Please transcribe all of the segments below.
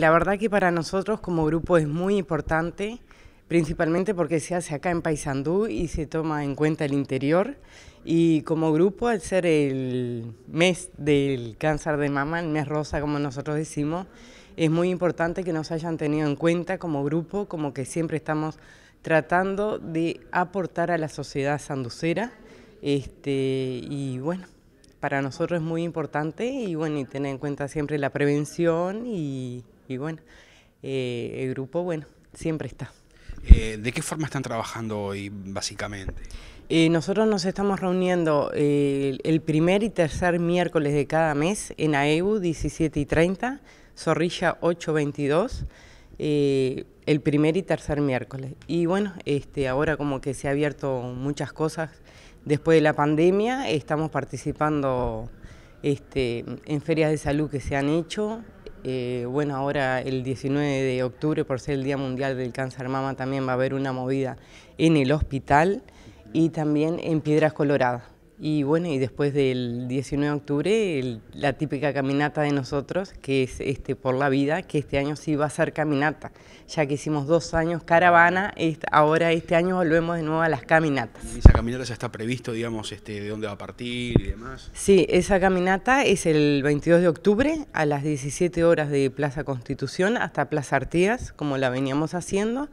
La verdad que para nosotros como grupo es muy importante, principalmente porque se hace acá en Paysandú y se toma en cuenta el interior. Y como grupo, al ser el mes del cáncer de mama, el mes rosa como nosotros decimos, es muy importante que nos hayan tenido en cuenta como grupo, como que siempre estamos tratando de aportar a la sociedad sanducera. Este, y bueno, para nosotros es muy importante y bueno, y tener en cuenta siempre la prevención y y bueno, eh, el grupo, bueno, siempre está. Eh, ¿De qué forma están trabajando hoy, básicamente? Eh, nosotros nos estamos reuniendo el primer y tercer miércoles de cada mes en AEU 17 y 30, Zorrilla 822. el primer y tercer miércoles. Y bueno, este, ahora como que se ha abierto muchas cosas después de la pandemia, estamos participando este, en ferias de salud que se han hecho, eh, bueno, ahora el 19 de octubre, por ser el Día Mundial del Cáncer Mama, también va a haber una movida en el hospital y también en Piedras Coloradas. Y bueno, y después del 19 de octubre, la típica caminata de nosotros, que es este por la vida, que este año sí va a ser caminata, ya que hicimos dos años caravana, ahora este año volvemos de nuevo a las caminatas. esa caminata ya está previsto, digamos, este, de dónde va a partir y demás? Sí, esa caminata es el 22 de octubre a las 17 horas de Plaza Constitución hasta Plaza Artigas, como la veníamos haciendo.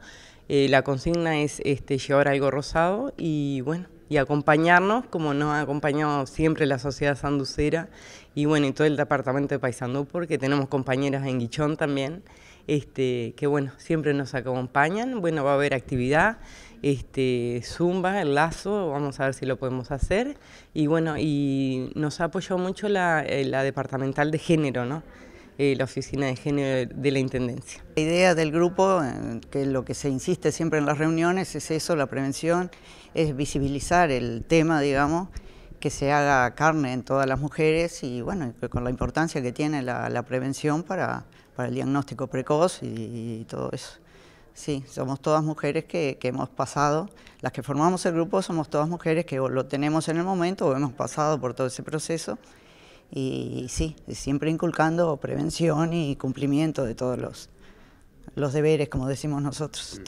Eh, la consigna es este, llevar algo rosado y bueno y acompañarnos como nos ha acompañado siempre la sociedad sanducera y bueno, y todo el departamento de Paisandú, porque tenemos compañeras en Guichón también, este, que bueno, siempre nos acompañan, bueno, va a haber actividad, este, zumba, el lazo, vamos a ver si lo podemos hacer, y bueno, y nos apoyado mucho eh, la, departamental de género, ¿no? Eh, la Oficina de Género de la Intendencia. La idea del grupo, eh, que lo que se insiste siempre en las reuniones, es eso, la prevención, es visibilizar el tema, digamos, que se haga carne en todas las mujeres y bueno, con la importancia que tiene la, prevención para, el diagnóstico precoz y, todo eso. Sí, somos todas mujeres que, que, hemos pasado, las que formamos el grupo somos todas mujeres que lo tenemos en el momento o hemos pasado por todo ese proceso y sí, siempre inculcando prevención y cumplimiento de todos los, los deberes, como decimos nosotros.